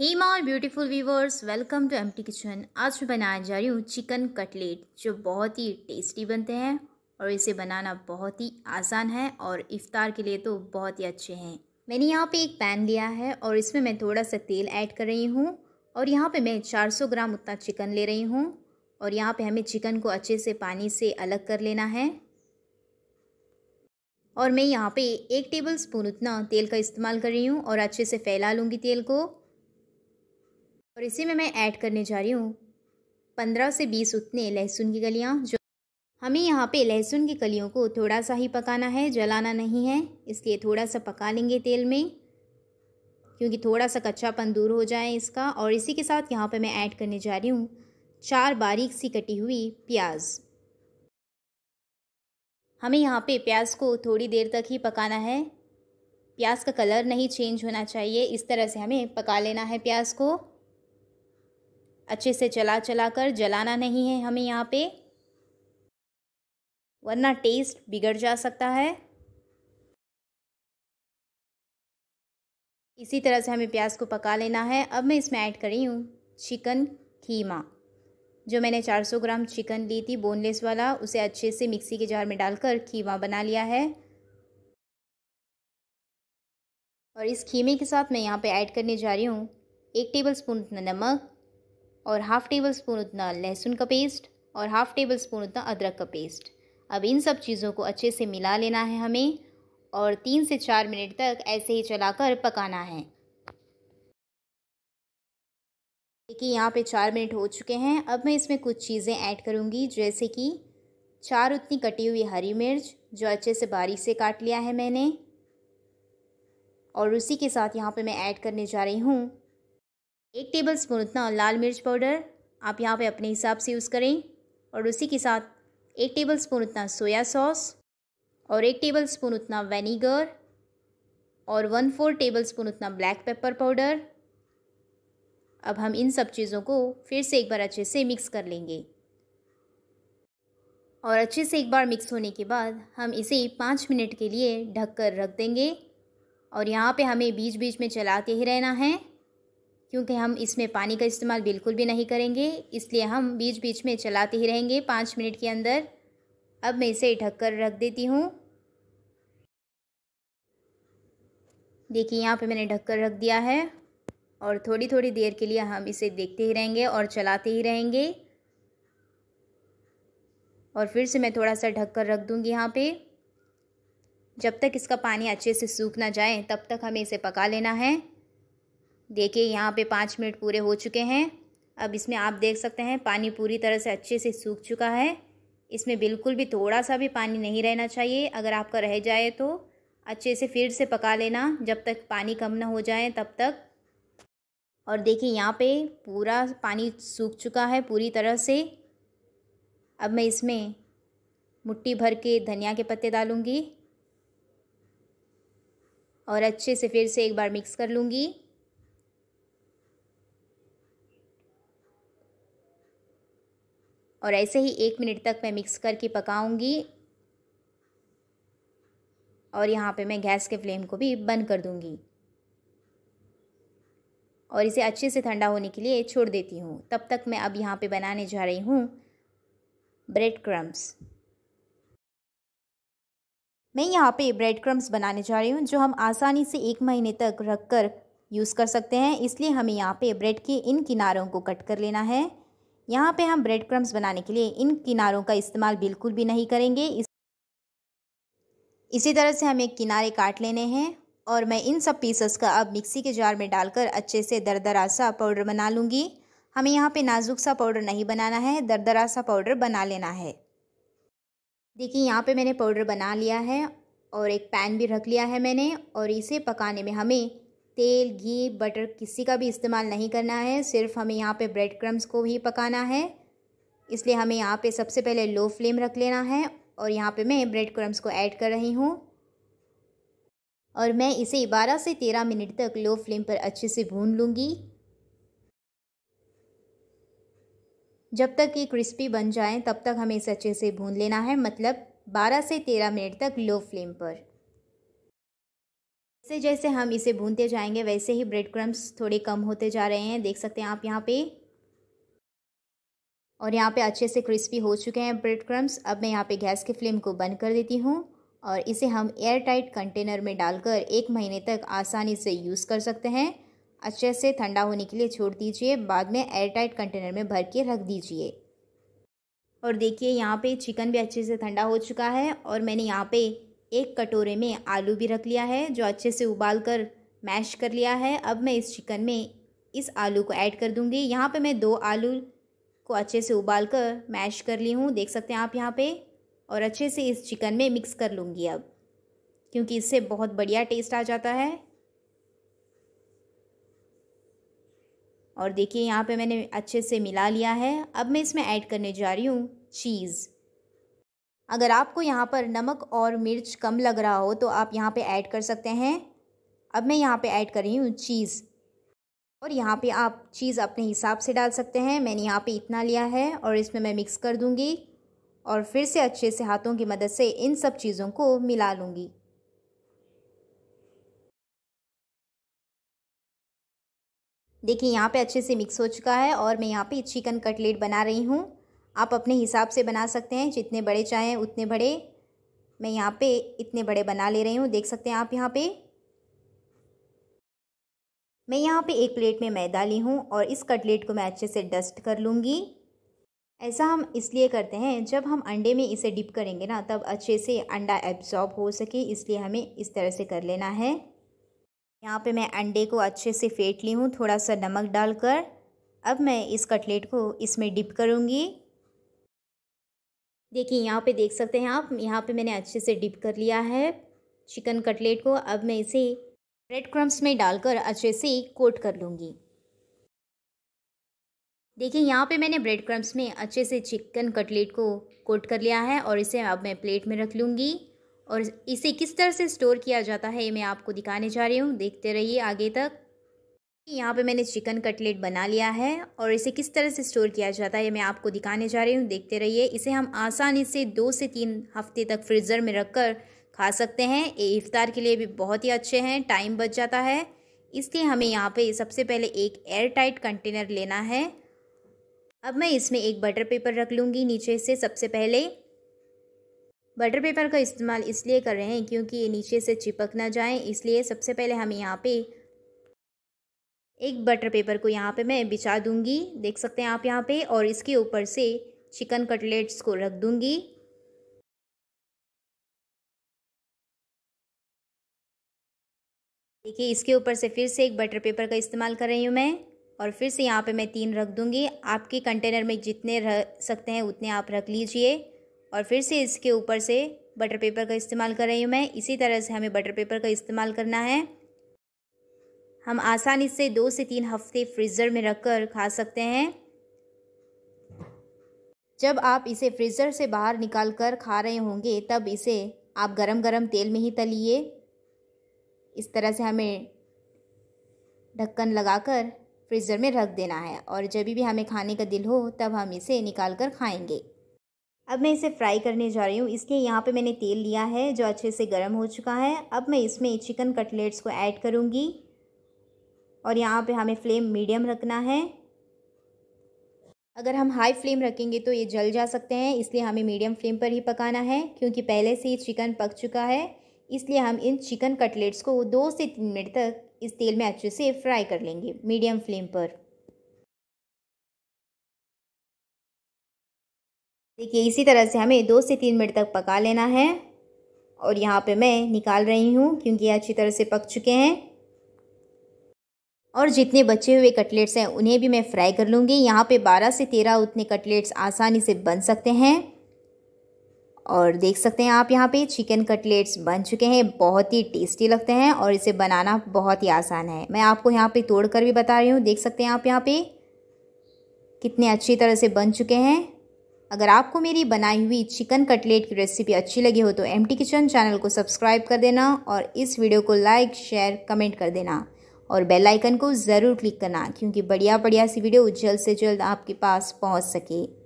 he my beautiful viewers welcome to M T kitchen आज मैं बनाने जा रही हूँ चिकन कटलेट जो बहुत ही टेस्टी बनते हैं और इसे बनाना बहुत ही आसान है और इफ़ार के लिए तो बहुत ही अच्छे हैं मैंने यहाँ पे एक पैन लिया है और इसमें मैं थोड़ा सा तेल ऐड कर रही हूँ और यहाँ पे मैं 400 ग्राम उतना चिकन ले रही हूँ और यहाँ पे हमें चिकन को अच्छे से पानी से अलग कर लेना है और मैं यहाँ पे एक टेबल स्पून उतना तेल का इस्तेमाल कर रही हूँ और अच्छे से फैला लूँगी तेल को और इसी में मैं ऐड करने जा रही हूँ पंद्रह से बीस उतने लहसुन की गलियाँ जो हमें यहाँ पे लहसुन की कलियों को थोड़ा सा ही पकाना है जलाना नहीं है इसलिए थोड़ा सा पका लेंगे तेल में क्योंकि थोड़ा सा कच्चापन दूर हो जाए इसका और इसी के साथ यहाँ पे मैं ऐड करने जा रही हूँ चार बारीक सी कटी हुई प्याज हमें यहाँ पे प्याज को थोड़ी देर तक ही पकाना है प्याज का कलर नहीं चेंज होना चाहिए इस तरह से हमें पका लेना है प्याज को अच्छे से चला चला कर जलाना नहीं है हमें यहाँ पे वरना टेस्ट बिगड़ जा सकता है इसी तरह से हमें प्याज को पका लेना है अब मैं इसमें ऐड करी हूँ चिकन कीमा जो मैंने 400 ग्राम चिकन ली थी बोनलेस वाला उसे अच्छे से मिक्सी के जार में डालकर कीमा बना लिया है और इस खीमे के साथ मैं यहाँ पे ऐड करने जा रही हूँ एक टेबल स्पून नमक और हाफ़ टेबल स्पून उतना लहसुन का पेस्ट और हाफ़ टेबल स्पून उतना अदरक का पेस्ट अब इन सब चीज़ों को अच्छे से मिला लेना है हमें और तीन से चार मिनट तक ऐसे ही चलाकर पकाना है देखिए यहाँ पे चार मिनट हो चुके हैं अब मैं इसमें कुछ चीज़ें ऐड करूँगी जैसे कि चार उतनी कटी हुई हरी मिर्च जो अच्छे से बारीक से काट लिया है मैंने और उसी के साथ यहाँ पे मैं ऐड करने जा रही हूँ एक टेबल स्पून उतना लाल मिर्च पाउडर आप यहाँ पे अपने हिसाब से यूज़ करें और उसी के साथ एक टेबल स्पून उतना सोया सॉस और एक टेबल स्पून उतना वेनीगर और वन फोर टेबल स्पून उतना ब्लैक पेपर पाउडर अब हम इन सब चीज़ों को फिर से एक बार अच्छे से मिक्स कर लेंगे और अच्छे से एक बार मिक्स होने के बाद हम इसे पाँच मिनट के लिए ढक कर रख देंगे और यहाँ पे हमें बीच बीच में चलाते ही रहना है क्योंकि हम इसमें पानी का इस्तेमाल बिल्कुल भी नहीं करेंगे इसलिए हम बीच बीच में चलाते ही रहेंगे पाँच मिनट के अंदर अब मैं इसे ढक कर रख देती हूँ देखिए यहाँ पे मैंने ढक कर रख दिया है और थोड़ी थोड़ी देर के लिए हम इसे देखते ही रहेंगे और चलाते ही रहेंगे और फिर से मैं थोड़ा सा ढक कर रख दूँगी यहाँ पे जब तक इसका पानी अच्छे से सूख ना जाए तब तक हमें इसे पका लेना है देखिए यहाँ पे पाँच मिनट पूरे हो चुके हैं अब इसमें आप देख सकते हैं पानी पूरी तरह से अच्छे से सूख चुका है इसमें बिल्कुल भी थोड़ा सा भी पानी नहीं रहना चाहिए अगर आपका रह जाए तो अच्छे से फिर से पका लेना जब तक पानी कम ना हो जाए तब तक और देखिए यहाँ पे पूरा पानी सूख चुका है पूरी तरह से अब मैं इसमें मुट्ठी भर के धनिया के पत्ते डालूँगी और अच्छे से फिर से एक बार मिक्स कर लूँगी और ऐसे ही एक मिनट तक मैं मिक्स करके पकाऊंगी और यहाँ पे मैं गैस के फ्लेम को भी बंद कर दूंगी और इसे अच्छे से ठंडा होने के लिए छोड़ देती हूँ तब तक मैं अब यहाँ पे बनाने जा रही हूँ ब्रेड क्रम्स मैं यहाँ पे ब्रेड क्रम्स बनाने जा रही हूँ जो हम आसानी से एक महीने तक रख कर यूज़ कर सकते हैं इसलिए हमें यहाँ पे ब्रेड के इन किनारों को कट कर लेना है यहाँ पे हम ब्रेड क्रम्स बनाने के लिए इन किनारों का इस्तेमाल बिल्कुल भी नहीं करेंगे इस इसी तरह से हमें किनारे काट लेने हैं और मैं इन सब पीसेस का अब मिक्सी के जार में डालकर अच्छे से दरदरा सा पाउडर बना लूँगी हमें यहाँ पे नाजुक सा पाउडर नहीं बनाना है दरदरा सा पाउडर बना लेना है देखिए यहाँ पे मैंने पाउडर बना लिया है और एक पैन भी रख लिया है मैंने और इसे पकाने में हमें तेल घी बटर किसी का भी इस्तेमाल नहीं करना है सिर्फ हमें यहाँ पे ब्रेड क्रम्स को ही पकाना है इसलिए हमें यहाँ पे सबसे पहले लो फ्लेम रख लेना है और यहाँ पे मैं ब्रेड क्रम्स को ऐड कर रही हूँ और मैं इसे बारह से तेरह मिनट तक लो फ्लेम पर अच्छे से भून लूँगी जब तक ये क्रिस्पी बन जाए तब तक हमें इसे अच्छे से भून लेना है मतलब बारह से तेरह मिनट तक लो फ्लेम पर जैसे जैसे हम इसे भूनते जाएंगे वैसे ही ब्रेड क्रम्स थोड़े कम होते जा रहे हैं देख सकते हैं आप यहाँ पे और यहाँ पे अच्छे से क्रिस्पी हो चुके हैं ब्रेड क्रम्स अब मैं यहाँ पे गैस की फ्लेम को बंद कर देती हूँ और इसे हम एयर टाइट कंटेनर में डालकर एक महीने तक आसानी से यूज़ कर सकते हैं अच्छे से ठंडा होने के लिए छोड़ दीजिए बाद में एयर टाइट कंटेनर में भर के रख दीजिए और देखिए यहाँ पे चिकन भी अच्छे से ठंडा हो चुका है और मैंने यहाँ पे एक कटोरे में आलू भी रख लिया है जो अच्छे से उबाल कर मैश कर लिया है अब मैं इस चिकन में इस आलू को ऐड कर दूँगी यहाँ पे मैं दो आलू को अच्छे से उबाल कर मैश कर ली हूँ देख सकते हैं आप यहाँ पे और अच्छे से इस चिकन में मिक्स कर लूँगी अब क्योंकि इससे बहुत बढ़िया टेस्ट आ जाता है और देखिए यहाँ पे मैंने अच्छे से मिला लिया है अब मैं इसमें ऐड करने जा रही हूँ चीज़ अगर आपको यहाँ पर नमक और मिर्च कम लग रहा हो तो आप यहाँ पे ऐड कर सकते हैं अब मैं यहाँ पे ऐड कर रही हूँ चीज़ और यहाँ पे आप चीज़ अपने हिसाब से डाल सकते हैं मैंने यहाँ पे इतना लिया है और इसमें मैं मिक्स कर दूँगी और फिर से अच्छे से हाथों की मदद से इन सब चीज़ों को मिला लूँगी देखिए यहाँ पे अच्छे से मिक्स हो चुका है और मैं यहाँ पे चिकन कटलेट बना रही हूँ आप अपने हिसाब से बना सकते हैं जितने बड़े चाहें उतने बड़े मैं यहाँ पे इतने बड़े बना ले रही हूँ देख सकते हैं आप यहाँ पे मैं यहाँ पे एक प्लेट में मैदा ली हूँ और इस कटलेट को मैं अच्छे से डस्ट कर लूँगी ऐसा हम इसलिए करते हैं जब हम अंडे में इसे डिप करेंगे ना तब अच्छे से अंडा एब्जॉर्ब हो सके इसलिए हमें इस तरह से कर लेना है यहाँ पे मैं अंडे को अच्छे से फेंट ली हूँ थोड़ा सा नमक डालकर अब मैं इस कटलेट को इसमें डिप करूँगी देखिए यहाँ पे देख सकते हैं आप यहाँ पे मैंने अच्छे से डिप कर लिया है चिकन कटलेट को अब मैं इसे ब्रेड क्रम्स में डालकर अच्छे से कोट कर लूँगी देखिए यहाँ पे मैंने ब्रेड क्रम्स में अच्छे से चिकन कटलेट को कोट कर लिया है और इसे अब मैं प्लेट में रख लूँगी और इसे किस तरह से स्टोर किया जाता है ये मैं आपको दिखाने जा रही हूँ देखते रहिए आगे तक यहाँ पे मैंने चिकन कटलेट बना लिया है और इसे किस तरह से स्टोर किया जाता है ये मैं आपको दिखाने जा रही हूँ देखते रहिए इसे हम आसानी से दो से तीन हफ्ते तक फ्रीज़र में रख कर खा सकते हैं ये इफ़ार के लिए भी बहुत ही अच्छे हैं टाइम बच जाता है इसलिए हमें यहाँ पे सबसे पहले एक एयर टाइट कंटेनर लेना है अब मैं इसमें एक बटर पेपर रख लूँगी नीचे से सबसे पहले बटर पेपर का इस्तेमाल इसलिए कर रहे हैं क्योंकि ये नीचे से चिपक ना जाए इसलिए सबसे पहले हम यहाँ पर एक बटर पेपर को यहाँ पे मैं बिछा दूँगी देख सकते हैं आप यहाँ पे और इसके ऊपर से चिकन कटलेट्स को रख दूँगी देखिए इसके ऊपर से फिर से एक बटर पेपर का इस्तेमाल कर रही हूँ मैं और फिर से यहाँ पे मैं तीन रख दूँगी आपके कंटेनर में जितने रह सकते हैं उतने आप रख लीजिए और फिर से इसके ऊपर से बटर पेपर का इस्तेमाल कर रही हूँ मैं इसी तरह से हमें बटर पेपर का इस्तेमाल करना है हम आसानी से दो से तीन हफ्ते फ्रीज़र में रख कर खा सकते हैं जब आप इसे फ्रीज़र से बाहर निकाल कर खा रहे होंगे तब इसे आप गरम गरम तेल में ही तलिए इस तरह से हमें ढक्कन लगाकर फ्रीज़र में रख देना है और जब भी हमें खाने का दिल हो तब हम इसे निकाल कर खाएँगे अब मैं इसे फ्राई करने जा रही हूँ इसलिए यहाँ पे मैंने तेल लिया है जो अच्छे से गर्म हो चुका है अब मैं इसमें चिकन कटलेट्स को ऐड करूँगी और यहाँ पे हमें फ्लेम मीडियम रखना है अगर हम हाई फ्लेम रखेंगे तो ये जल जा सकते हैं इसलिए हमें मीडियम फ्लेम पर ही पकाना है क्योंकि पहले से ही चिकन पक चुका है इसलिए हम इन चिकन कटलेट्स को दो से तीन मिनट तक इस तेल में अच्छे से फ्राई कर लेंगे मीडियम फ्लेम पर देखिए इसी तरह से हमें दो से तीन मिनट तक पका लेना है और यहाँ पे मैं निकाल रही हूँ क्योंकि ये अच्छी तरह से पक चुके हैं और जितने बचे हुए कटलेट्स हैं उन्हें भी मैं फ्राई कर लूँगी यहाँ पे 12 से 13 उतने कटलेट्स आसानी से बन सकते हैं और देख सकते हैं आप यहाँ पे चिकन कटलेट्स बन चुके हैं बहुत ही टेस्टी लगते हैं और इसे बनाना बहुत ही आसान है मैं आपको यहाँ पे तोड़ कर भी बता रही हूँ देख सकते हैं आप यहाँ पे कितने अच्छी तरह से बन चुके हैं अगर आपको मेरी बनाई हुई चिकन कटलेट की रेसिपी अच्छी लगी हो तो एम किचन चैनल को सब्सक्राइब कर देना और इस वीडियो को लाइक शेयर कमेंट कर देना और बेल आइकन को ज़रूर क्लिक करना क्योंकि बढ़िया बढ़िया सी वीडियो जल्द से जल्द आपके पास पहुंच सके